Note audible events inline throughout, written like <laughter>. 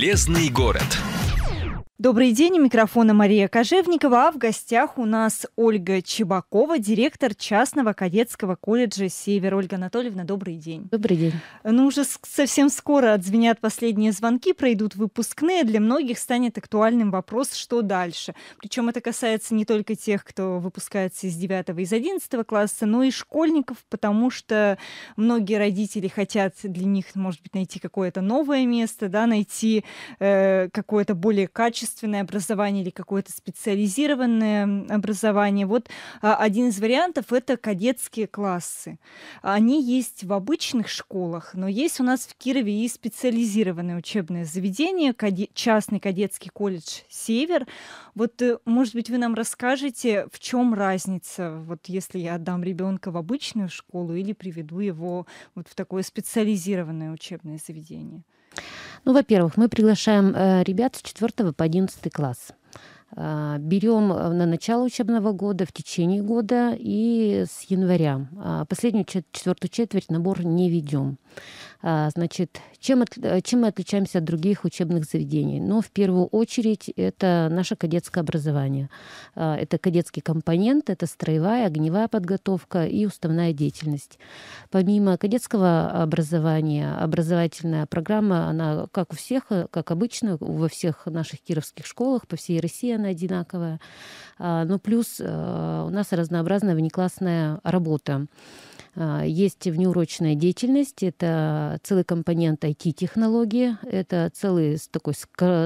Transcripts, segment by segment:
«Железный город». Добрый день, у микрофона Мария Кожевникова, а в гостях у нас Ольга Чебакова, директор частного кадетского колледжа «Север». Ольга Анатольевна, добрый день. Добрый день. Ну, уже совсем скоро отзвенят последние звонки, пройдут выпускные. Для многих станет актуальным вопрос, что дальше. Причем это касается не только тех, кто выпускается из 9 из 11 класса, но и школьников, потому что многие родители хотят для них, может быть, найти какое-то новое место, да, найти э, какое-то более качественное художественное образование или какое-то специализированное образование. Вот а, один из вариантов — это кадетские классы. Они есть в обычных школах, но есть у нас в Кирове и специализированное учебное заведение, частный кадетский колледж «Север». Вот, э, может быть, вы нам расскажете, в чем разница, вот если я отдам ребенка в обычную школу или приведу его вот в такое специализированное учебное заведение? Ну, во-первых, мы приглашаем э, ребят с 4 по 11 класс. А, Берем э, на начало учебного года, в течение года и с января. А последнюю четвертую четверть набор не ведем. А, значит, чем, от, э, чем мы отличаемся от других учебных заведений? Ну, в первую очередь, это наше кадетское образование. А, это кадетский компонент, это строевая, огневая подготовка и уставная деятельность. Помимо кадетского образования, образовательная программа, она, как у всех, э, как обычно, во всех наших кировских школах, по всей России она одинаковая. А, но плюс э, у нас разнообразная внеклассная работа. А, есть внеурочная деятельность, это целый компонент IT-технологии, это целый такой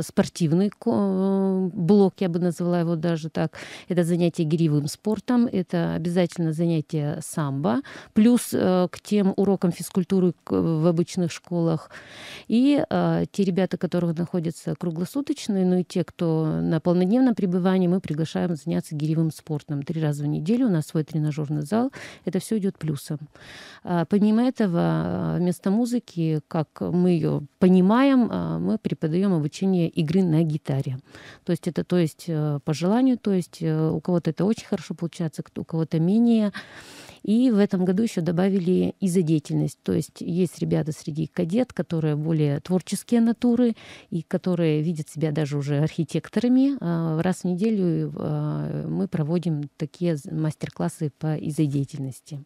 спортивный блок, я бы назвала его даже так. Это занятие гиревым спортом, это обязательно занятие самбо, плюс э, к тем урокам физкультуры в обычных школах. И а, те ребята, которые находятся круглосуточные, ну и те, кто на полнодневном пребывании, мы приглашаем заняться гиревым спортом. Три раза в неделю у нас свой тренажерный зал. Это все идет плюсом сердцем. А, помимо этого, а, вместо музыки, как мы ее понимаем, а, мы преподаем обучение игры на гитаре. То есть это то есть э, по желанию, то есть э, у кого-то это очень хорошо получается, у кого-то менее. И в этом году еще добавили изодеятельность. То есть есть ребята среди кадет, которые более творческие натуры и которые видят себя даже уже архитекторами. Раз в неделю мы проводим такие мастер-классы по изодеятельности.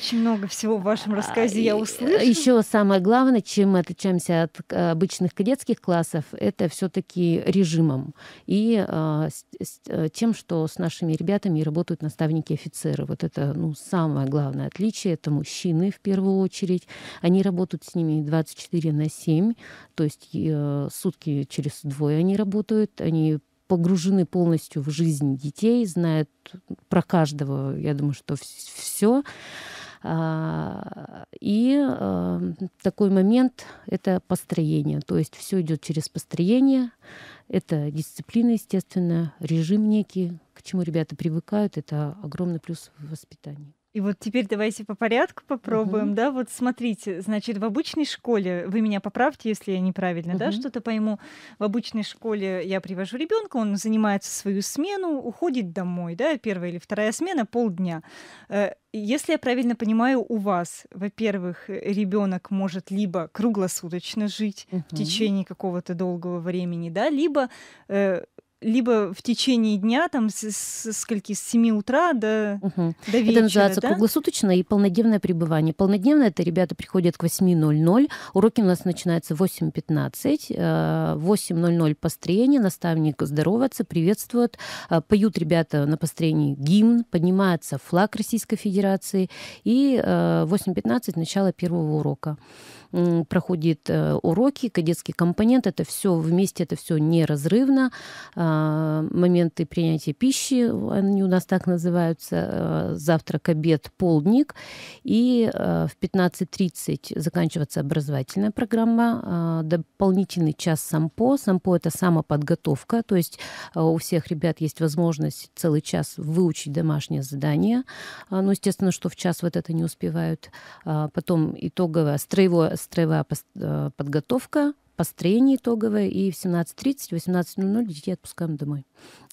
Очень много всего в вашем а, рассказе я э, услышала. Еще самое главное, чем мы отличаемся от обычных кадетских классов, это все-таки режимом и а, э, тем, что с нашими ребятами работают наставники-офицеры. Вот это ну, самое главное отличие. Это мужчины в первую очередь. Они работают с ними 24 на 7, то есть э, сутки через двое они работают, они погружены полностью в жизнь детей, знают про каждого, я думаю, что все. А, и эм, такой момент — это построение. То есть все идет через построение. Это дисциплина, естественно, режим некий, к чему ребята привыкают. Это огромный плюс в воспитании. И вот теперь давайте по порядку попробуем, угу. да? Вот смотрите, значит, в обычной школе, вы меня поправьте, если я неправильно, угу. да, что-то пойму. В обычной школе я привожу ребенка, он занимается свою смену, уходит домой, да, первая или вторая смена, полдня. Э, если я правильно понимаю, у вас, во-первых, ребенок может либо круглосуточно жить угу. в течение какого-то долгого времени, да, либо э, либо в течение дня, там, с, с, скольки, с 7 утра до, угу. до вечера. Это называется да? круглосуточное и полнодневное пребывание. Полнодневное – это ребята приходят к 8.00, уроки у нас начинаются в 8.15, 8.00 э, построение, наставник здоровается, приветствует, э, поют ребята на построении гимн, поднимается флаг Российской Федерации, и 8.15 э, – начало первого урока проходит э, уроки, кадетский компонент, это все вместе, это все неразрывно. А, моменты принятия пищи, они у нас так называются, э, завтрак, обед, полдник. И э, в 15.30 заканчивается образовательная программа, а, дополнительный час сампо. Сампо — это самоподготовка, то есть у всех ребят есть возможность целый час выучить домашнее задание. А, ну, естественно, что в час вот это не успевают. Потом итоговое строевое, строевая э, подготовка, построение итоговое, и в 17.30, 18.00 детей отпускаем домой.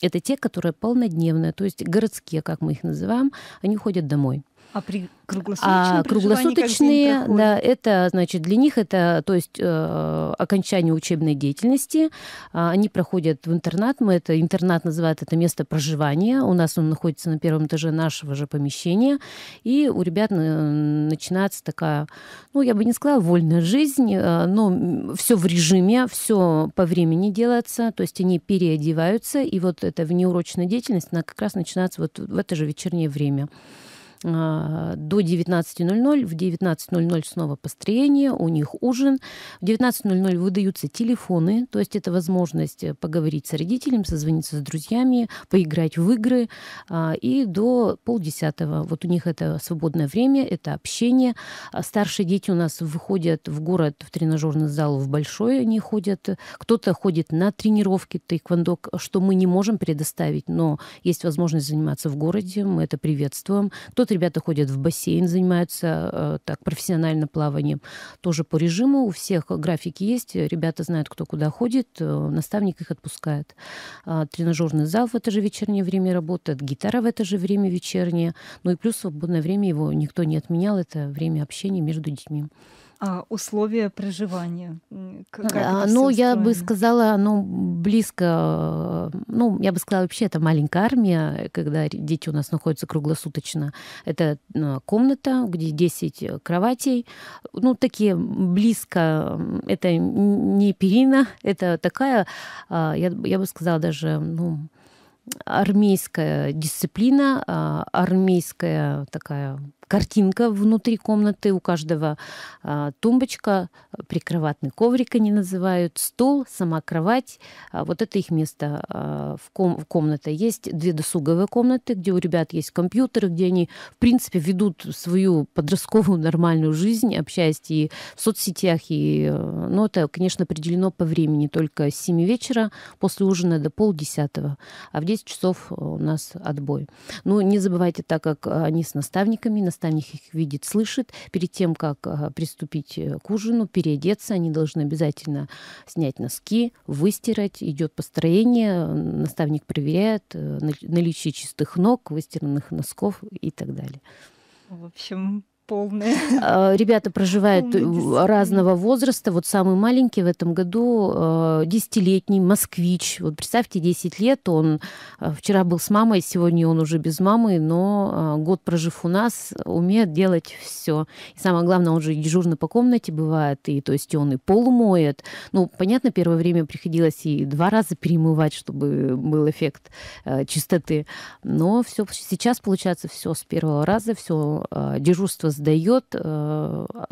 Это те, которые полнодневные, то есть городские, как мы их называем, они уходят домой. А при а, круглосуточные? А круглосуточные, да, это, значит, для них это, то есть, э, окончание учебной деятельности. А, они проходят в интернат, мы это, интернат называют это место проживания. У нас он находится на первом этаже нашего же помещения. И у ребят э, начинается такая, ну, я бы не сказала, вольная жизнь, э, но все в режиме, все по времени делается, то есть они переодеваются, и вот эта внеурочная деятельность, она как раз начинается вот в это же вечернее время. А, до 19.00. В 19.00 снова построение, у них ужин. В 19.00 выдаются телефоны, то есть это возможность э, поговорить с родителем, созвониться с друзьями, поиграть в игры. А, и до полдесятого. Вот у них это свободное время, это общение. А старшие дети у нас выходят в город, в тренажерный зал, в большой они ходят. Кто-то ходит на тренировки тайквондо, что мы не можем предоставить, но есть возможность заниматься в городе, мы это приветствуем. Кто-то ребята ходят в бассейн, занимаются э, так профессионально плаванием. Тоже по режиму. У всех графики есть. Ребята знают, кто куда ходит. Э, наставник их отпускает. А, тренажерный зал в это же вечернее время работает. Гитара в это же время вечернее. Ну и плюс свободное время его никто не отменял. Это время общения между детьми. А условия проживания? Как а, ну, я бы сказала, оно ну, близко, ну, я бы сказала, вообще это маленькая армия, когда дети у нас находятся круглосуточно. Это а, комната, где 10 э, кроватей. Ну, такие близко, это не перина, <laughs> это такая, а, я, я бы сказала, даже, ну, армейская дисциплина, армейская такая картинка внутри комнаты, у каждого а, тумбочка, прикроватный коврик они называют, стол, сама кровать. А, вот это их место а, в, ком в комната. Есть две досуговые комнаты, где у ребят есть компьютеры, где они, в принципе, ведут свою подростковую нормальную жизнь, общаясь и в соцсетях, и, э, но ну, это, конечно, определено по времени, только с 7 вечера после ужина до полдесятого, а в 10 часов э, у нас отбой. Ну, не забывайте, так как э, они с наставниками, Наставник их видит, слышит. Перед тем, как э, приступить э, к ужину, переодеться, они должны обязательно снять носки, выстирать. Идет построение, наставник проверяет э, наличие чистых ног, выстиранных носков и так далее. В общем, полные. А, ребята проживают разного возраста. Вот самый маленький в этом году а, десятилетний москвич. Вот представьте, 10 лет. Он а, вчера был с мамой, сегодня он уже без мамы, но год прожив у нас, умеет делать все. И самое главное, он же и дежурно по комнате бывает, и то есть он и пол моет. Ну, понятно, первое время приходилось и два раза перемывать, чтобы был эффект чистоты. Но все сейчас получается все с первого раза, все дежурство создает, э, а,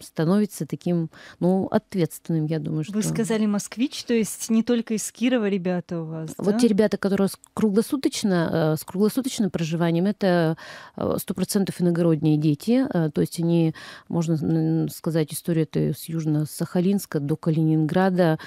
становится таким, ну, ответственным, я думаю, что... Вы сказали москвич, то есть не только из Кирова ребята у вас, Вот да? те ребята, которые круглосуточно, э, с круглосуточным проживанием, это э, сто процентов иногородние дети, то есть они, можно сказать, история это с Южно-Сахалинска до Калининграда,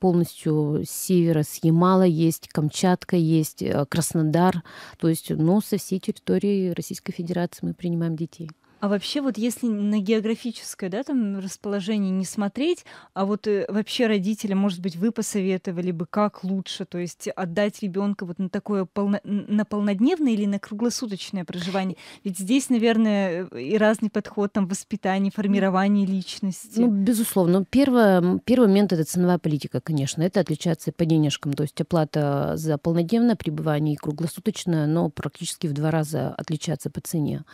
полностью с севера, с Ямала есть, Камчатка есть, Краснодар, то есть, ну, со всей территории Российской Федерации мы принимаем детей. А вообще вот если на географическое, да, там расположение не смотреть, а вот э, вообще родители, может быть, вы посоветовали бы, как лучше, то есть отдать ребенка вот на такое полно, на полнодневное или на круглосуточное проживание? Ведь здесь, наверное, э, и разный подход там воспитание, формирование личности. Ну, безусловно. Первое, первый момент это ценовая политика, конечно. Это отличается по денежкам, то есть оплата за полнодневное пребывание и круглосуточное, но практически в два раза отличается по цене.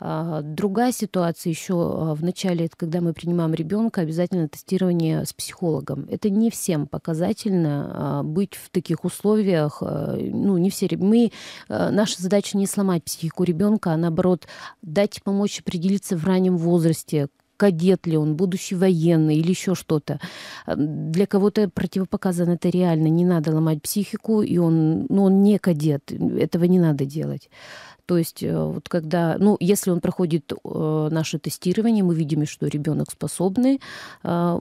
Друг а, другая ситуация еще а, в начале, это когда мы принимаем ребенка, обязательно тестирование с психологом. Это не всем показательно а, быть в таких условиях. А, ну, не все. Мы, наша задача не сломать психику ребенка, а наоборот дать помочь определиться в раннем возрасте, кадет ли он, будущий военный или еще что-то. Э, для кого-то противопоказано это реально. Не надо ломать психику, и он, ну, он не кадет. Этого не надо делать. То есть э, вот когда, ну, если он проходит э, наше тестирование, мы видим, что ребенок способный э,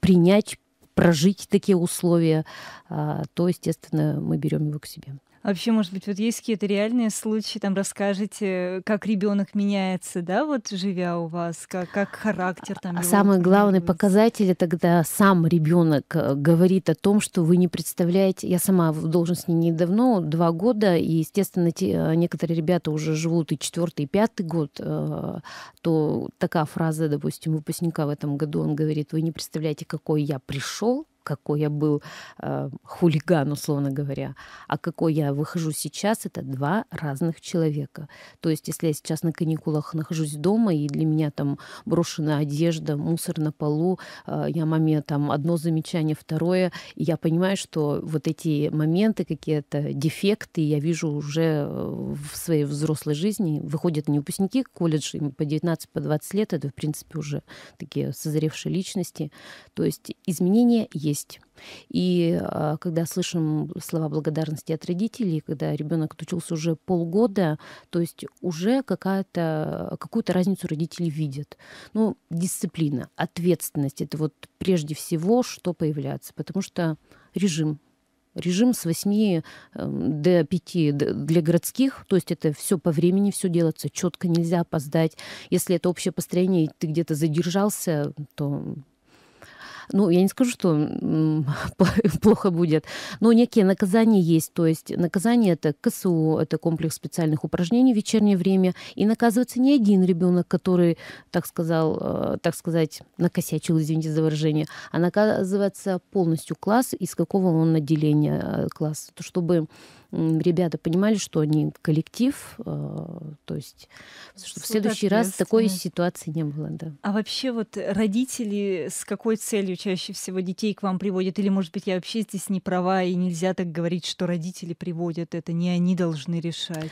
принять, прожить такие условия, э, то, естественно, мы берем его к себе. А вообще, может быть, вот есть какие-то реальные случаи, там расскажите, как ребенок меняется, да, вот живя у вас, как, как характер там. А самый главный показатель тогда сам ребенок э, говорит о том, что вы не представляете. Я сама в должности недавно, два года, и, естественно, те, э, некоторые ребята уже живут и четвертый, и пятый год, э, то такая фраза, допустим, выпускника в этом году, он говорит, вы не представляете, какой я пришел, какой я был э, хулиган, условно говоря, а какой я выхожу сейчас, это два разных человека. То есть, если я сейчас на каникулах нахожусь дома, и для меня там брошена одежда, мусор на полу, э, я маме там одно замечание, второе, и я понимаю, что вот эти моменты, какие-то дефекты, я вижу уже э, в своей взрослой жизни, выходят не выпускники колледжа, им по 19, по 20 лет, это, в принципе, уже такие созревшие личности. То есть изменения есть есть. И а, когда слышим слова благодарности от родителей, когда ребенок отучился уже полгода, то есть уже какая-то, какую-то разницу родители видят. Ну, дисциплина, ответственность — это вот прежде всего, что появляется, потому что режим режим с 8 эм, до 5 для городских, то есть это все по времени, все делается четко, нельзя опоздать. Если это общее построение, и ты где-то задержался, то ну, я не скажу, что <laughs> плохо будет, но некие наказания есть. То есть наказание это КСУ, это комплекс специальных упражнений в вечернее время. И наказывается не один ребенок, который, так, сказал, э, так сказать, накосячил, извините за выражение, а наказывается полностью класс, из какого он отделения э, класса, то чтобы ребята понимали, что они коллектив, э, то есть что в следующий раз такой ситуации не было. Да. А вообще вот родители с какой целью чаще всего детей к вам приводят? Или, может быть, я вообще здесь не права, и нельзя так говорить, что родители приводят это, не они должны решать?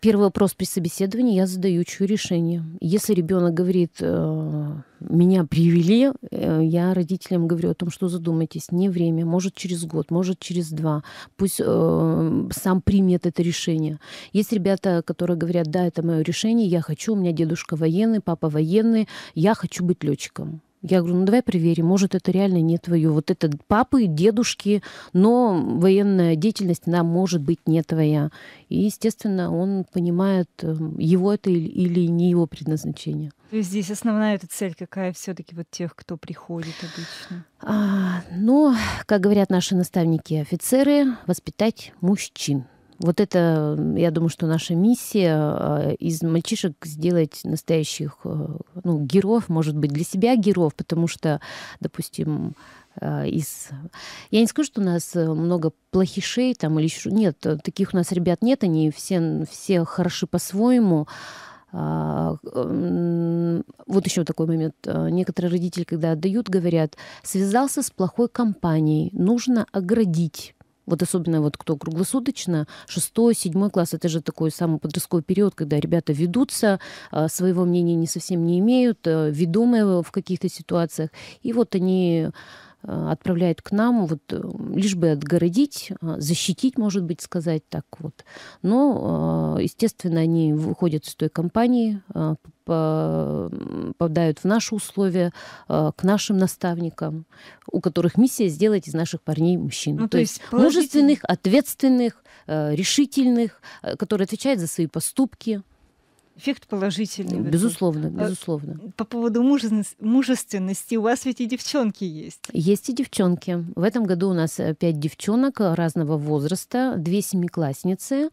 Первый вопрос при собеседовании я задаю, чье решение. Если ребенок говорит, э, меня привели, э, я родителям говорю о том, что задумайтесь, не время, может через год, может через два, пусть э, сам примет это решение. Есть ребята, которые говорят, да, это мое решение, я хочу, у меня дедушка военный, папа военный, я хочу быть летчиком. Я говорю, ну давай проверим, может, это реально не твое. Вот это папы, дедушки, но военная деятельность, она может быть не твоя. И, естественно, он понимает, эм, его это или не его предназначение. То есть здесь основная эта цель какая все-таки вот тех, кто приходит обычно? А, ну, как говорят наши наставники-офицеры, воспитать мужчин. Вот это, я думаю, что наша миссия э, из мальчишек сделать настоящих э, ну, героев, может быть, для себя героев, потому что, допустим, э, из... Я не скажу, что у нас много плохишей там или еще... Нет, таких у нас ребят нет, они все, все хороши по-своему. А, вот еще такой момент. Некоторые родители, когда отдают, говорят, связался с плохой компанией, нужно оградить вот особенно вот кто круглосуточно, шестой, седьмой класс, это же такой самый подростковый период, когда ребята ведутся, а, своего мнения не совсем не имеют, а, ведомые в каких-то ситуациях, и вот они а, отправляют к нам, вот, э, лишь бы отгородить, защитить, может быть, сказать так вот. Но, естественно, они выходят из той компании, попадают в наши условия, э, к нашим наставникам, у которых миссия сделать из наших парней мужчин. Ну, то, то есть положительных, мужественных, ответственных, э, решительных, э, которые отвечают за свои поступки. Эффект положительный. Безусловно, э, безусловно. По поводу мужественности у вас ведь и девчонки есть. Есть и девчонки. В этом году у нас э, пять девчонок разного возраста, две семиклассницы.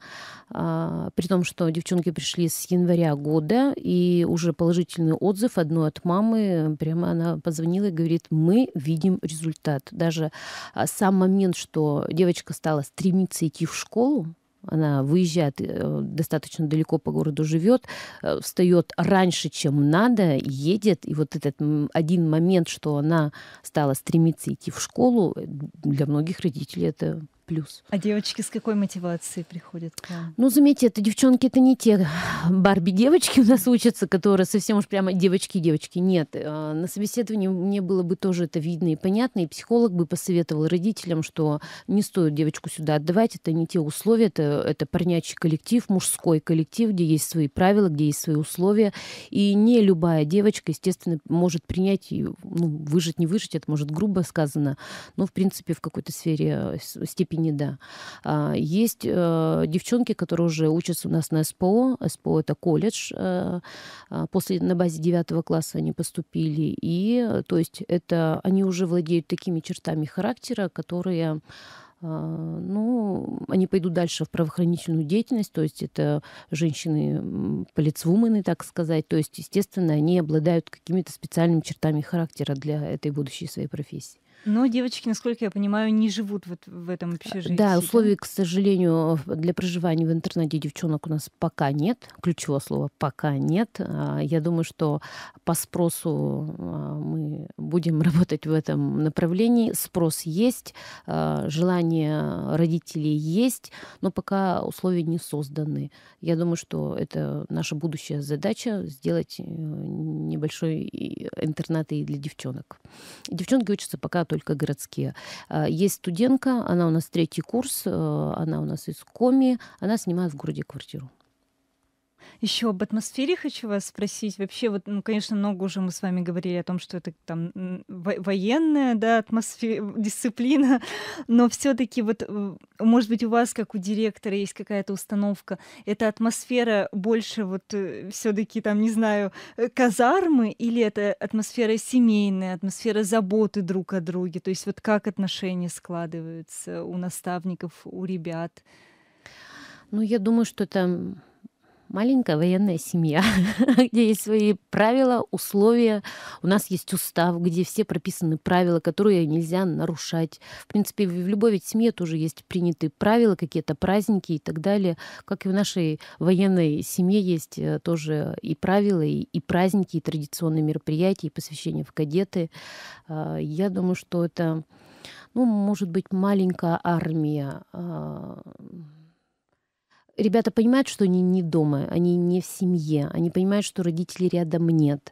А, при том, что девчонки пришли с января года, и уже положительный отзыв одной от мамы, прямо она позвонила и говорит, мы видим результат. Даже а, сам момент, что девочка стала стремиться идти в школу, она выезжает э, достаточно далеко по городу живет, э, встает раньше, чем надо, едет. И вот этот один момент, что она стала стремиться идти в школу, э, для многих родителей это плюс. А девочки с какой мотивацией приходят к вам? Ну, заметьте, это девчонки, это не те Барби-девочки у нас учатся, которые совсем уж прямо девочки-девочки. Нет, э, на собеседовании мне было бы тоже это видно и понятно, и психолог бы посоветовал родителям, что не стоит девочку сюда отдавать, это не те условия, это, это парнячий коллектив, мужской коллектив, где есть свои правила, где есть свои условия, и не любая девочка, естественно, может принять, ну, выжить, не выжить, это может грубо сказано, но, в принципе, в какой-то сфере э, степени степени да. А, есть э, девчонки, которые уже учатся у нас на СПО. СПО — это колледж. Э, а, после, на базе девятого класса они поступили. И, то есть, это они уже владеют такими чертами характера, которые а, ну, они пойдут дальше в правоохранительную деятельность, то есть это женщины полицвумены, так сказать, то есть, естественно, они обладают какими-то специальными чертами характера для этой будущей своей профессии. Но девочки, насколько я понимаю, не живут вот в этом а, общежитии. Да, условий, к сожалению, для проживания в интернете девчонок у нас пока нет. Ключевое слово «пока нет». А, я думаю, что по спросу а, мы будем <laughs> работать в этом направлении. Спрос есть, желание родителей есть, но пока условия не созданы. Я думаю, что это наша будущая задача — сделать э, небольшой интернат и для девчонок. Девчонки учатся пока только городские. А, есть студентка, она у нас третий курс, э, она у нас из Коми, она снимает в городе квартиру. Еще об атмосфере хочу вас спросить. Вообще, вот, ну, конечно, много уже мы с вами говорили о том, что это там во- военная, да, атмосфера, <laughs> дисциплина, но все-таки вот, может быть, у вас, как у директора, есть какая-то установка. Эта атмосфера больше вот э, все-таки там, не знаю, э, казармы или это атмосфера семейная, атмосфера заботы друг о друге? То есть вот как отношения складываются у наставников, у ребят? Ну, я думаю, что это маленькая военная семья, <laughs> где есть свои правила, условия. У нас есть устав, где все прописаны правила, которые нельзя нарушать. В принципе, в любой ведь семье тоже есть приняты правила, какие-то праздники и так далее. Как и в нашей военной семье есть э, тоже и правила, и, и праздники, и традиционные мероприятия, и посвящение в кадеты. А, я думаю, что это, ну, может быть, маленькая армия а, ребята понимают, что они не дома, они не в семье, они понимают, что родителей рядом нет.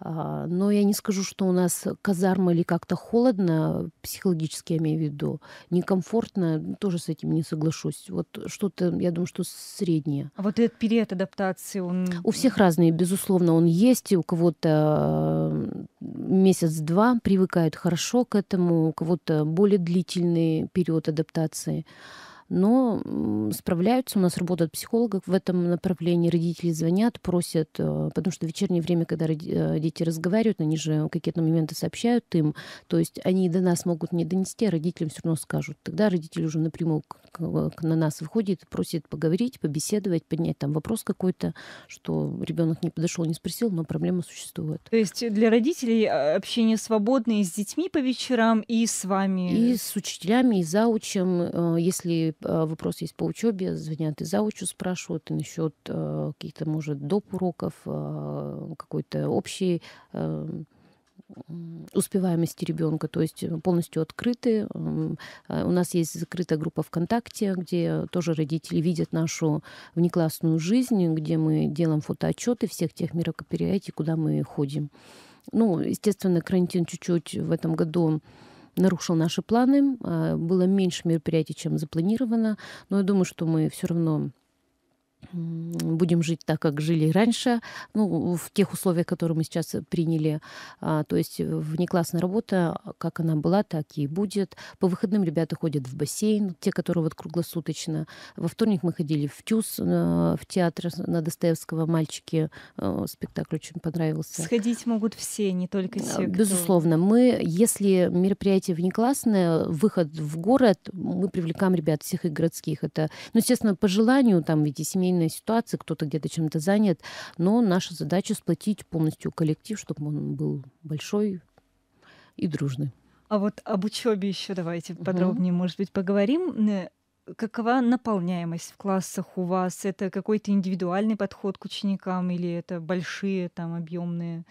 А, но я не скажу, что у нас казарма или как-то холодно, психологически я имею в виду, некомфортно, тоже с этим не соглашусь. Вот что-то, я думаю, что среднее. А вот этот период адаптации, он... У всех разные, безусловно, он есть. У кого-то месяц-два привыкают хорошо к этому, у кого-то более длительный период адаптации но справляются. У нас работают психологи в этом направлении. Родители звонят, просят, э, потому что в вечернее время, когда э, дети разговаривают, они же какие-то моменты сообщают им. То есть они до нас могут не донести, а родителям все равно скажут. Тогда родители уже напрямую э, на нас выходит, просит поговорить, побеседовать, поднять там вопрос какой-то, что ребенок не подошел, не спросил, но проблема существует. То есть для родителей общение свободное с детьми по вечерам и с вами? И с учителями, и заучем. Если а, вопросы есть по учебе, звонят и заучу, спрашивают и насчет а, каких-то, может, доп. уроков, а, какой-то общей успеваемости ребенка, то есть э, полностью открыты. У нас есть закрытая группа ВКонтакте, где тоже родители видят нашу внеклассную жизнь, где мы делаем фотоотчеты всех тех мероприятий, куда мы ходим. Ну, естественно, карантин чуть-чуть в этом году нарушил наши планы. А, было меньше мероприятий, чем запланировано, но я думаю, что мы все равно будем жить так, как жили раньше, ну, в тех условиях, которые мы сейчас приняли. А, то есть э, внеклассная работа, а, как она была, так и будет. По выходным ребята ходят в бассейн, те, которые вот круглосуточно. Во вторник мы ходили в ТЮЗ, э, в театр на Достоевского. Мальчики, э, спектакль очень понравился. Сходить могут все, не только те, кто... Безусловно. Мы, если мероприятие внеклассное, выход в город, мы привлекаем ребят всех и городских. Это, ну, естественно, по желанию, там ведь и семья семейная ситуация, кто-то где-то чем-то занят, но наша задача сплотить полностью коллектив, чтобы он был большой и дружный. А вот об учебе еще давайте угу. подробнее, может быть, поговорим какова наполняемость в классах у вас? Это какой-то индивидуальный подход к ученикам или это большие там объемные?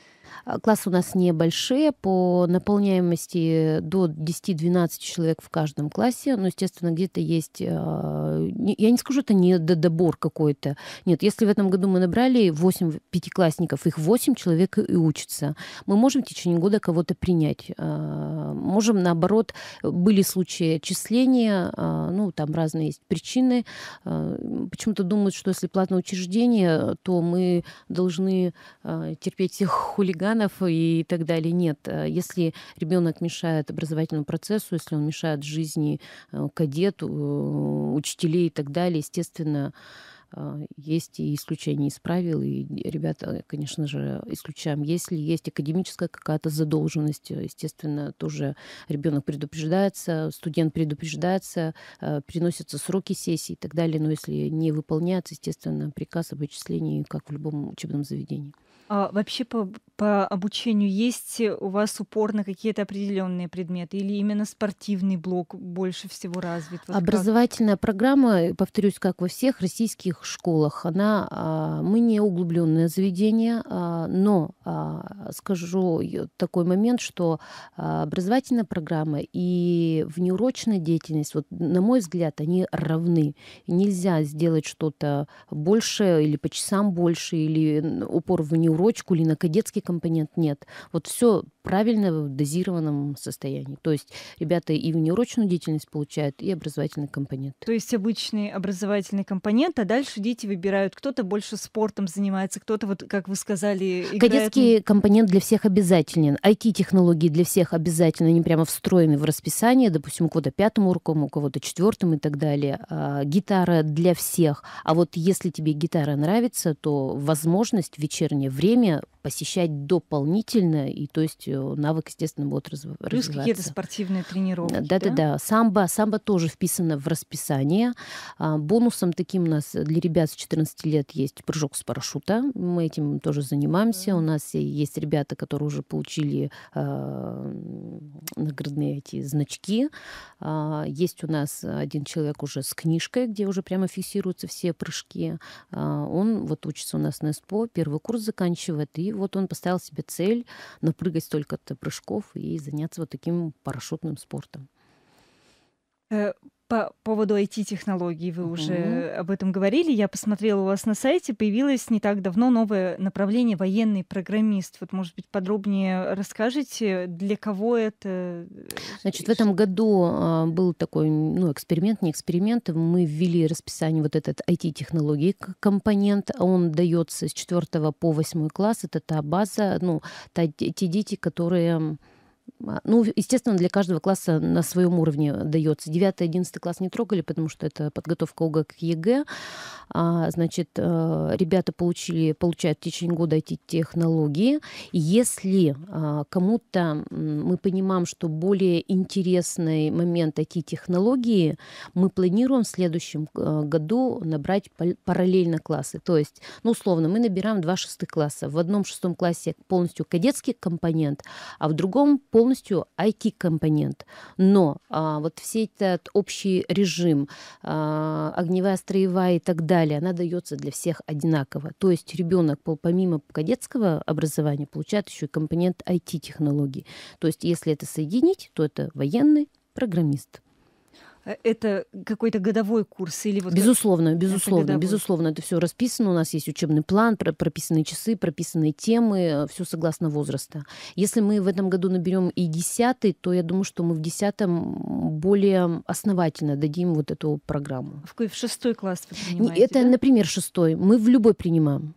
А, Класс у нас небольшие, по наполняемости до 10-12 человек в каждом классе, но, ну, естественно, где-то есть, а, я не скажу, это не добор какой-то. Нет, если в этом году мы набрали 8 пятиклассников, их 8 человек и учатся. Мы можем в течение года кого-то принять. А, можем, наоборот, были случаи отчисления, ну, там раз разные есть причины. А, почему-то думают, что если платное учреждение, то мы должны а, терпеть всех хулиганов и так далее. Нет, а, если ребенок мешает образовательному процессу, если он мешает жизни кадет, э, учителей и так далее, естественно, а, есть и исключения из правил, и ребята, конечно же, исключаем. Если есть академическая какая-то задолженность, э, естественно, тоже ребенок предупреждается, студент предупреждается, э, переносятся сроки сессии и так далее, но если не выполняется, естественно, приказ об отчислении, как в любом учебном заведении. А вообще по, по обучению есть у вас упор на какие-то определенные предметы или именно спортивный блок больше всего развит? Вот Образовательная как? программа, э, повторюсь, как во всех российских школах, она а, мы не углубленное заведение, а, но а, скажу такой момент, что образовательная программа и внеурочная деятельность, вот на мой взгляд, они равны. Нельзя сделать что-то больше или по часам больше или упор в внеурочную урочку или на кадетский компонент нет. Вот все правильно в дозированном состоянии. То есть ребята и внеурочную деятельность получают, и образовательный компонент. То есть обычный образовательный компонент, а дальше дети выбирают. Кто-то больше спортом занимается, кто-то, вот, как вы сказали, играет... Кадетский компонент для всех обязателен. IT-технологии для всех обязательно. Они прямо встроены в расписание. Допустим, у кого-то пятым уроком, у кого-то четвертым и так далее. А, гитара для всех. А вот если тебе гитара нравится, то возможность вечернее время время посещать дополнительно, и то есть э, навык, естественно, будет разв... Плюс развиваться. Плюс какие-то спортивные тренировки. Да-да-да. Самбо, самбо тоже вписано в расписание. А, бонусом таким у нас для ребят с 14 лет есть прыжок с парашюта. Мы этим тоже занимаемся. Mm. У нас есть ребята, которые уже получили э, наградные эти значки. А, есть у нас один человек уже с книжкой, где уже прямо фиксируются все прыжки. он вот учится у нас на СПО, первый курс заканчивает заканчивает. И вот он поставил себе цель напрыгать столько-то прыжков и заняться вот таким парашютным спортом. Э, по поводу IT-технологий вы угу. уже об этом говорили. Я посмотрела у вас на сайте, появилось не так давно новое направление военный программист. Вот, может быть, подробнее расскажете, для кого это? Э, Значит, в этом году а, был такой ну, эксперимент, не эксперимент. Мы ввели расписание вот этот IT-технологий компонент. Он дается с 4 по 8 класс. Это та база, ну, та, те дети, которые а, ну, естественно, для каждого класса на своем уровне дается. 9-11 класс не трогали, потому что это подготовка ОГЭ к ЕГЭ. А, значит, э, ребята получили, получают в течение года эти технологии. И если а, кому-то мы понимаем, что более интересный момент эти технологии, мы планируем в следующем э, году набрать параллельно классы. То есть, ну, условно, мы набираем два шестых класса. В одном шестом классе полностью кадетский компонент, а в другом полностью полностью IT-компонент. Но а, вот все этот общий режим, а, огневая, строевая и так далее, она дается для всех одинаково. То есть ребенок помимо кадетского образования получает еще и компонент IT-технологий. То есть если это соединить, то это военный программист. Э, это какой-то годовой курс или вот безусловно, как... безусловно, это безусловно, это все расписано. У нас есть учебный план, прописанные часы, прописанные темы, э, все согласно возраста. Если мы в этом году наберем и десятый, то я думаю, что мы в десятом более основательно дадим вот эту программу. В, в шестой класс вы ну, принимаете, Это, да? например, шестой. Мы в любой принимаем.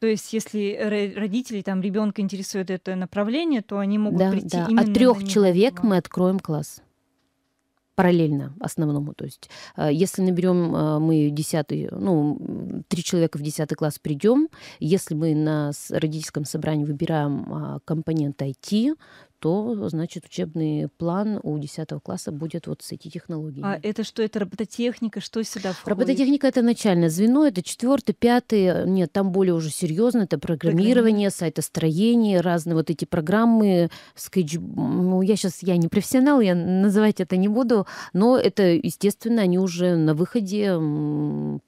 То есть, если родители там ребенка интересует это направление, то они могут да, прийти да. именно. От трех человек мы откроем класс параллельно основному. То есть э, если наберем э, мы 10, ну, три человека в 10 класс придем, если мы на родительском собрании выбираем а, компонент IT, то, значит, учебный план у 10 класса будет вот с эти технологии. А это что? Это робототехника? Что сюда входит? Робототехника — это начальное звено, это четвертый, пятый, нет, там более уже серьезно, это программирование, сайтостроение, разные вот эти программы, скетч... Ну, я сейчас, я не профессионал, я называть это не буду, но это, естественно, они уже на выходе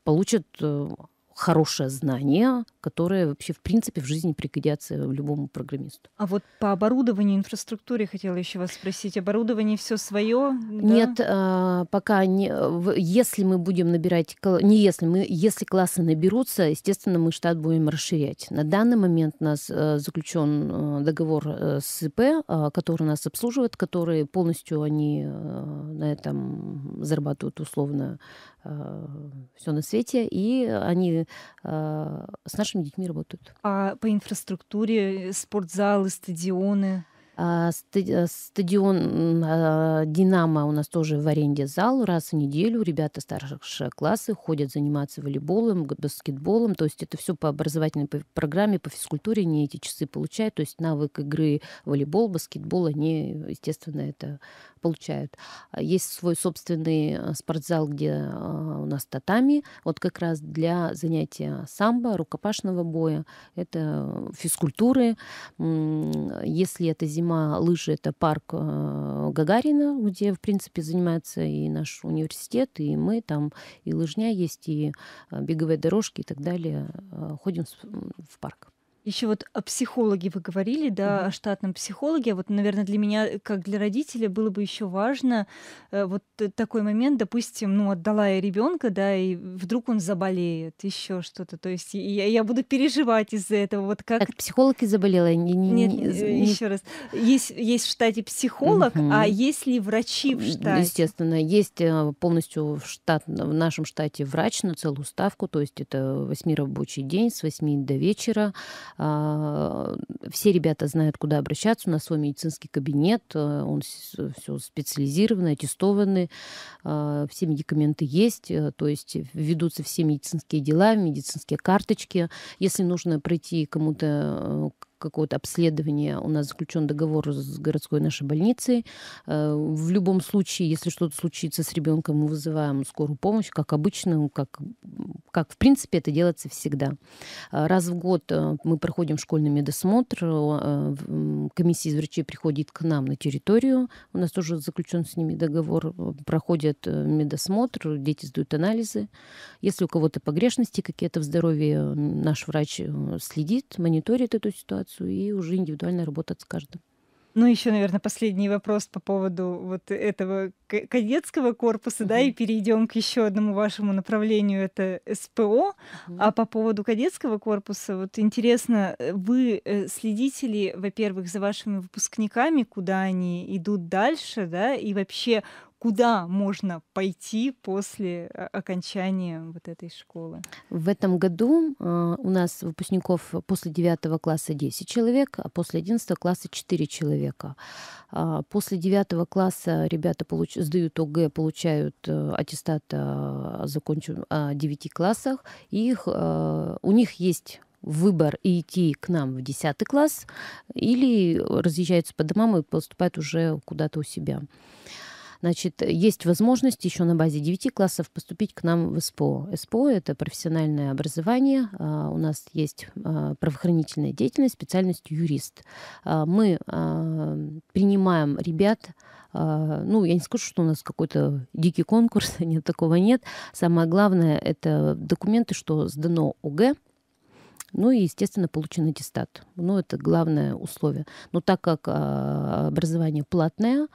получат э, хорошее знание, которые вообще в принципе в жизни пригодятся любому программисту. А вот по оборудованию, инфраструктуре хотела еще вас спросить. Оборудование все свое? Да? Нет, а, пока не. Если мы будем набирать, не если мы, если классы наберутся, естественно, мы штат будем расширять. На данный момент у нас э, заключен э, договор э, с ИП, который нас обслуживает, который полностью они на этом зарабатывают условно все на свете, и они с нашей нашими детьми работают. А по инфраструктуре э, спортзалы, стадионы? А, стадион а, «Динамо» у нас тоже в аренде зал. Раз в неделю ребята старших классы ходят заниматься волейболом, баскетболом. То есть это все по образовательной программе, по физкультуре они эти часы получают. То есть навык игры волейбол, баскетбол, они, естественно, это получают. А, есть свой собственный спортзал, где у нас татами. Вот как раз для занятия самбо, рукопашного боя. Это физкультуры. Если это зима, сама лыжи — это парк э, Гагарина, где, в принципе, занимается и наш университет, и мы там, и лыжня есть, и э, беговые дорожки и так далее. Э, ходим в парк. Еще вот о психологе вы говорили, да, mm-hmm. о штатном психологе. Вот, наверное, для меня, как для родителя, было бы еще важно э, вот такой момент, допустим, ну, отдала я ребенка, да, и вдруг он заболеет, еще что-то. То есть я, я буду переживать из-за этого. Вот как... Так, психолог и заболела. Не, не, Нет, не... Э, еще раз. Есть, есть в штате психолог, mm-hmm. а есть ли врачи в штате? Естественно, есть э, полностью в, штат, в нашем штате врач на целую ставку, то есть это рабочий день с 8 до вечера а, все ребята знают, куда обращаться. У нас свой медицинский кабинет, э, он э, все специализированный, аттестованный, а, все медикаменты есть, э, то есть ведутся все медицинские дела, медицинские карточки. Если нужно пройти кому-то какого-то обследования. У нас заключен договор с городской нашей больницей. Э, в любом случае, если что-то случится с ребенком, мы вызываем скорую помощь, как обычно, как, как в принципе это делается всегда. Э, раз в год э, мы проходим школьный медосмотр. Комиссия из врачей приходит к нам на территорию. У нас тоже заключен с ними договор. Проходят медосмотр, дети сдают анализы. Если у кого-то погрешности какие-то в здоровье, наш врач следит, мониторит эту ситуацию ситуацию и уже индивидуально работать с каждым. Ну, еще, наверное, последний вопрос по поводу вот этого кадетского корпуса, угу. да, и перейдем к еще одному вашему направлению, это СПО. Угу. А по поводу кадетского корпуса, вот интересно, э, вы э, следите ли, во-первых, за вашими выпускниками, куда они идут дальше, да, и вообще куда можно пойти после э, окончания вот этой школы? В этом году у нас выпускников после 9 класса 10 человек, а после 11 класса 4 человека. А, после 9 класса ребята получ сдают ОГЭ, получают э, аттестат о, а, закончен, о а, 9 классах. Их, э, у них есть выбор идти к нам в 10 класс или разъезжаются по домам и поступают уже куда-то у себя. Значит, есть возможность еще на базе 9 классов поступить к нам в СПО. СПО — это профессиональное образование. А, у нас есть а, правоохранительная деятельность, специальность юрист. А, мы принимаем ребят, ну, я не скажу, что у нас какой-то дикий конкурс, <laughs> нет, такого нет. Самое главное — это документы, что сдано ОГЭ, ну и, естественно, получен аттестат. Ну, это главное условие. Но так как образование платное,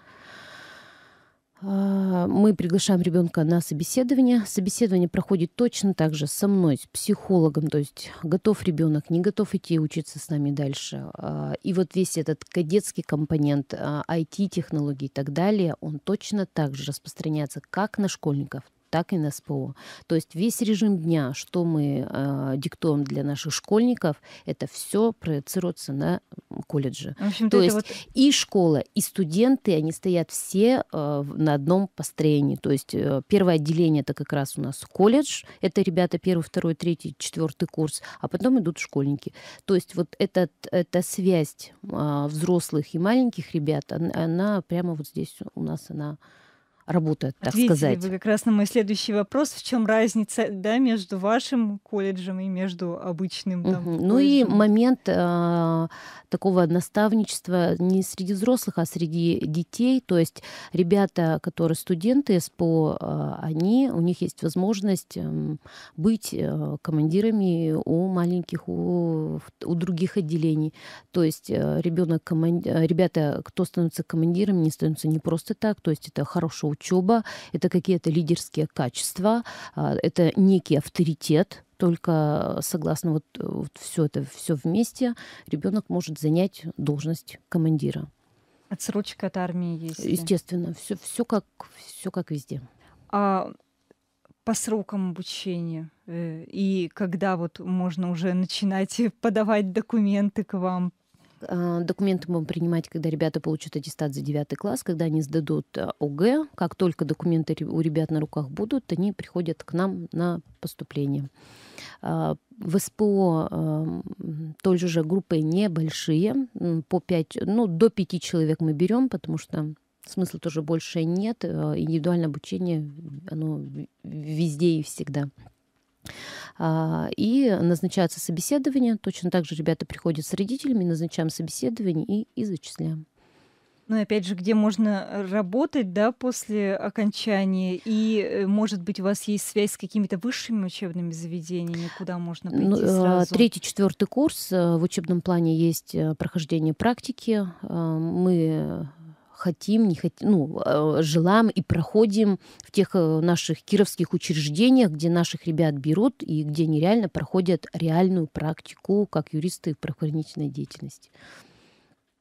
а, мы приглашаем ребенка на собеседование. Собеседование проходит точно так же со мной, с психологом, то есть готов ребенок, не готов идти учиться с нами дальше. А, и вот весь этот кадетский компонент IT-технологий а, и так далее, он точно так же распространяется как на школьников, так и на СПО. То есть весь режим дня, что мы э, диктуем для наших школьников, это все проецируется на колледже. В то есть вот... и школа, и студенты, они стоят все э, на одном построении. То есть э, первое отделение это как раз у нас колледж, это ребята первый, второй, третий, четвертый курс, а потом идут школьники. То есть вот этот, эта связь э, взрослых и маленьких ребят, она, она прямо вот здесь у нас она работают, так Ответили сказать. Вы как раз на мой следующий вопрос. В чем разница да, между вашим колледжем и между обычным? Там, угу. Ну и момент э, такого наставничества не среди взрослых, а среди детей. То есть ребята, которые студенты СПО, э, они, у них есть возможность э, быть э, командирами у маленьких, у, у других отделений. То есть э, ребенок, команд... Э, ребята, кто становится командирами, не становятся не просто так. То есть это хороший учеба, это какие-то лидерские качества, а, это некий авторитет, только э, согласно вот, э, вот все это все вместе ребенок может занять должность командира. Отсрочка от армии есть. Естественно, все, все, как, все как везде. А по срокам обучения э, и когда вот можно уже начинать подавать документы к вам а, документы мы будем принимать, когда ребята получат аттестат за 9 класс, когда они сдадут а, ОГЭ. Как только документы у ребят на руках будут, они приходят к нам на поступление. А, в СПО той же группы небольшие, по 5, ну, до 5 человек мы берем, потому что смысла тоже больше нет. Индивидуальное обучение, оно везде и всегда. А, и назначается собеседование. Точно так же ребята приходят с родителями, назначаем собеседование и, и зачисляем. Ну, опять же, где можно э, работать, да, после окончания? И, э, может быть, у вас есть связь с какими-то высшими учебными заведениями, куда можно пойти ну, э, сразу? Третий, четвертый курс. В учебном плане есть прохождение практики. Мы хотим, не хотим, ну, э, желаем и проходим в тех э, наших кировских учреждениях, где наших ребят берут и где они реально проходят реальную практику как юристы в правоохранительной деятельности.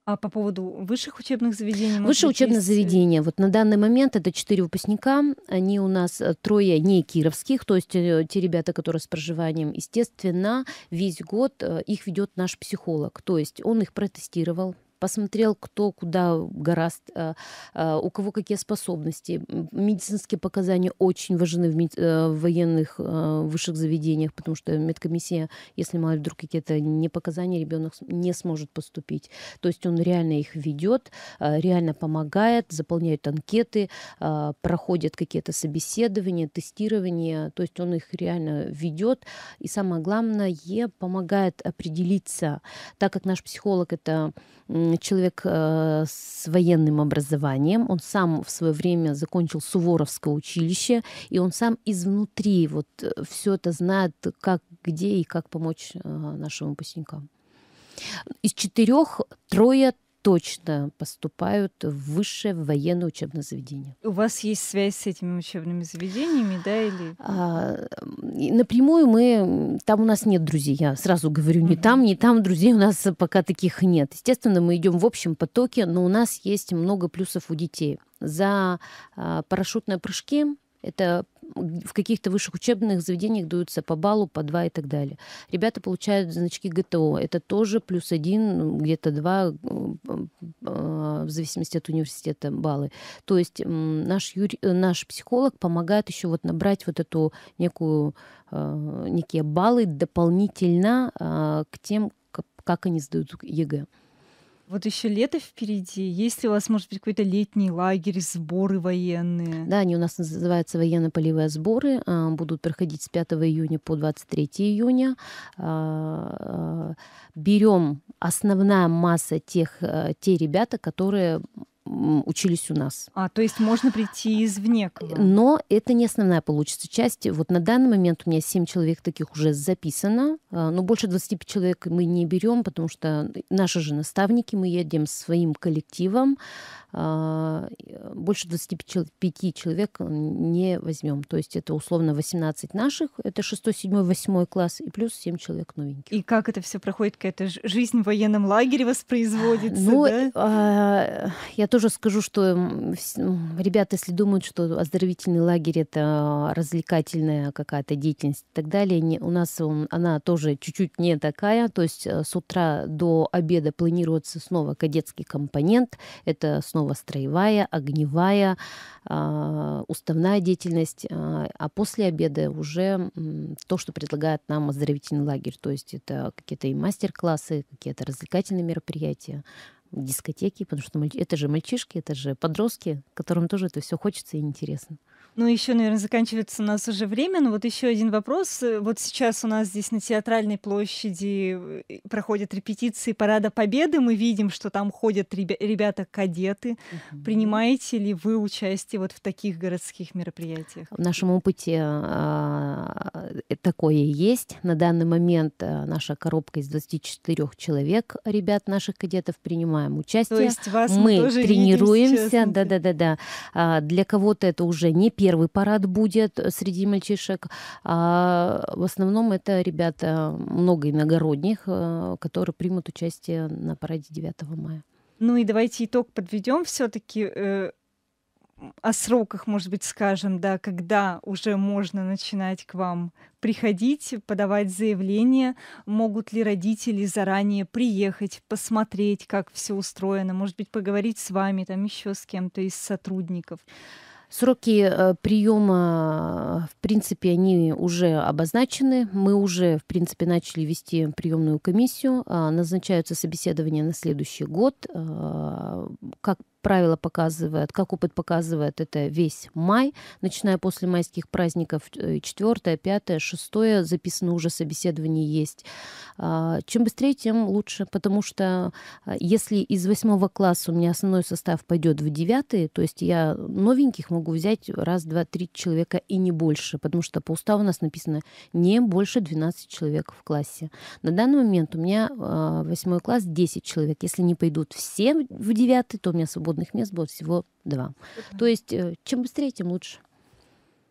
А по поводу высших учебных заведений? Высшее учебное есть... Э, заведение. Вот на данный момент это четыре выпускника. Они у нас трое не кировских, то есть те ребята, которые с проживанием. Естественно, весь год их ведет наш психолог. То есть он их протестировал, посмотрел, кто куда горазд э, э, у кого какие способности. Медицинские показания очень важны в, э, военных высших заведениях, потому что медкомиссия, если мало вдруг какие-то не показания, ребенок не сможет поступить. То есть он реально их ведет, реально помогает, заполняет анкеты, проходит какие-то собеседования, тестирования. То есть он их реально ведет. И самое главное, помогает определиться, так как наш психолог это человек э, с военным образованием. Он сам в свое время закончил Суворовское училище, и он сам изнутри вот э, все это знает, как, где и как помочь э, нашим выпускникам. Из четырех трое точно поступают в высшее военное учебное заведение. У вас есть связь с этими учебными заведениями, да, или? А, напрямую мы там у нас нет друзей. Я сразу говорю, не там, не там друзей у нас пока таких нет. Естественно, мы идем в общем потоке, но у нас есть много плюсов у детей за а, парашютные прыжки. Это в каких-то высших учебных заведениях даются по баллу, по два и так далее. Ребята получают значки ГТО. Это тоже плюс один, где-то два, э, э, в зависимости от университета баллы. То есть наш, юри... Э, наш психолог помогает еще вот набрать вот эту некую, некие баллы дополнительно а, к тем, как они сдают ЕГЭ. Вот еще лето впереди. Есть ли у вас, может быть, какой-то летний лагерь, сборы военные? Да, они у нас называются военно-полевые сборы. А, будут проходить с 5 июня по 23 июня. А, а, Берем основная масса тех, э, те ребята, которые учились у нас. А, то есть можно прийти извне. Но это не основная получится часть. Вот на данный момент у меня 7 человек таких уже записано, а, но ну, больше 25 человек мы не берем, потому что наши же наставники, мы едем своим коллективом, а, э, больше 25 человек э, не возьмем. То есть это условно 18 наших, это 6, 7, 8 класс, и плюс 7 человек новеньких. И как это все проходит? Какая-то жизнь в военном лагере воспроизводится? Ну, да? А, я тоже скажу, что ребята, если думают, что оздоровительный лагерь это развлекательная какая-то деятельность и так далее, не, у нас он, она тоже чуть-чуть не такая. То есть э, с утра до обеда планируется снова кадетский компонент. Это снова строевая, огневая, а, уставная деятельность. А, а после обеда уже то, что предлагает нам оздоровительный лагерь. То есть это какие-то и мастер-классы, какие-то развлекательные мероприятия дискотеки, потому что это же мальчишки, это же подростки, которым тоже это все хочется и интересно. Ну, еще, наверное, заканчивается у нас уже время, но вот еще один вопрос. Вот сейчас у нас здесь на Театральной площади э, проходят репетиции Парада Победы. Мы видим, что там ходят ребята-кадеты. Угу. Принимаете ли вы участие вот в таких городских мероприятиях? В нашем опыте а, э, такое есть. На данный момент э, наша коробка из 24 человек ребят наших кадетов принимаем участие. То есть вас мы, мы тоже тренируемся. Да-да-да-да. А, для кого-то это уже не первый первый парад будет среди мальчишек. А в основном это ребята, много иногородних, э, которые примут участие на параде 9 мая. Ну и давайте итог подведем все-таки э, о сроках, может быть, скажем, да, когда уже можно начинать к вам приходить, подавать заявление, могут ли родители заранее приехать, посмотреть, как все устроено, может быть, поговорить с вами, там еще с кем-то из сотрудников. Сроки э, приема, э, в принципе, они уже обозначены. Мы уже, в принципе, начали вести приемную комиссию. А, назначаются собеседования на следующий год. А, как правило показывает, как опыт показывает, это весь май, начиная после майских праздников, 4, 5, 6 записано уже собеседование есть. А, чем быстрее, тем лучше, потому что а, если из 8 класса у меня основной состав пойдет в 9, то есть я новеньких могу взять раз, два, три человека и не больше, потому что по уставу у нас написано не больше 12 человек в классе. На данный момент у меня 8 а, класс 10 человек. Если не пойдут все в 9, то у меня свободно свободных мест было всего два. То есть э, чем быстрее, тем лучше.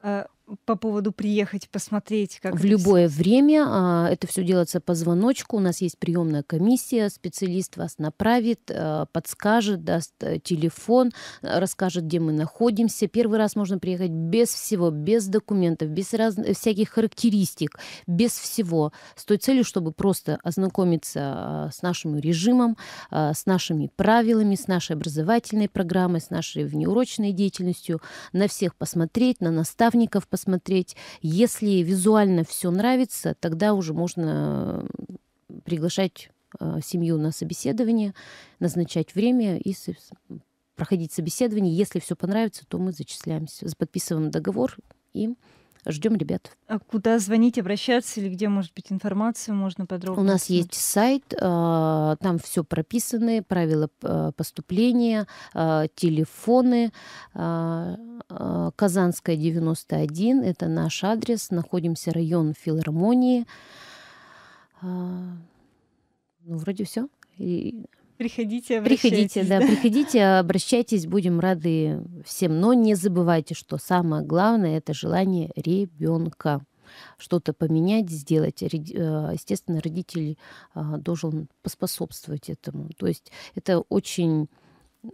Э, по поводу приехать посмотреть, как в любое время. А, это все делается по звоночку. У нас есть приемная комиссия, специалист вас направит, а, подскажет, даст э, телефон, а, расскажет, где мы находимся. Первый раз можно приехать без всего, без документов, без раз... Э, всяких характеристик, без всего, с той целью, чтобы просто ознакомиться с нашим режимом, с нашими правилами, с нашей образовательной программой, с нашей внеурочной деятельностью, на всех посмотреть, на наставников посмотреть. Если визуально все нравится, тогда уже можно приглашать а, семью на собеседование, назначать время и проходить собеседование. Если все понравится, то мы зачисляемся, подписываем договор и Ждем ребят. А куда звонить, обращаться или где, может быть, информацию можно подробно? У нас есть сайт, а, там все прописаны, правила э, поступления, а, телефоны. А, Казанская 91, это наш адрес, находимся район Филармонии. Ну, вроде все. И Приходите, Приходите, да, <laughs> приходите, обращайтесь, будем рады всем. Но не забывайте, что самое главное это желание ребенка что-то поменять, сделать. Э, естественно, родитель э, должен поспособствовать этому. То есть это очень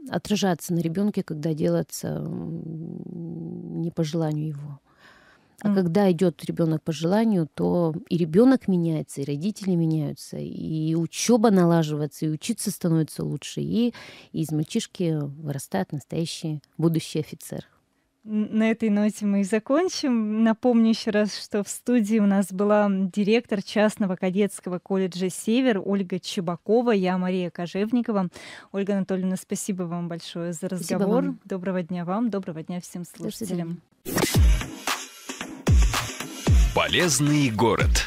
отражается на ребенке, когда делается не по желанию его. А mm. когда идет ребенок по желанию, то и ребенок меняется, и родители меняются, и учеба налаживается, и учиться становится лучше, и, и из мальчишки вырастает настоящий будущий офицер. На этой ноте мы и закончим. Напомню еще раз, что в студии у нас была директор частного кадетского колледжа «Север» Ольга Чебакова, я Мария Кожевникова. Ольга Анатольевна, спасибо вам большое за разговор. Доброго дня вам, доброго дня всем слушателям. Полезный город.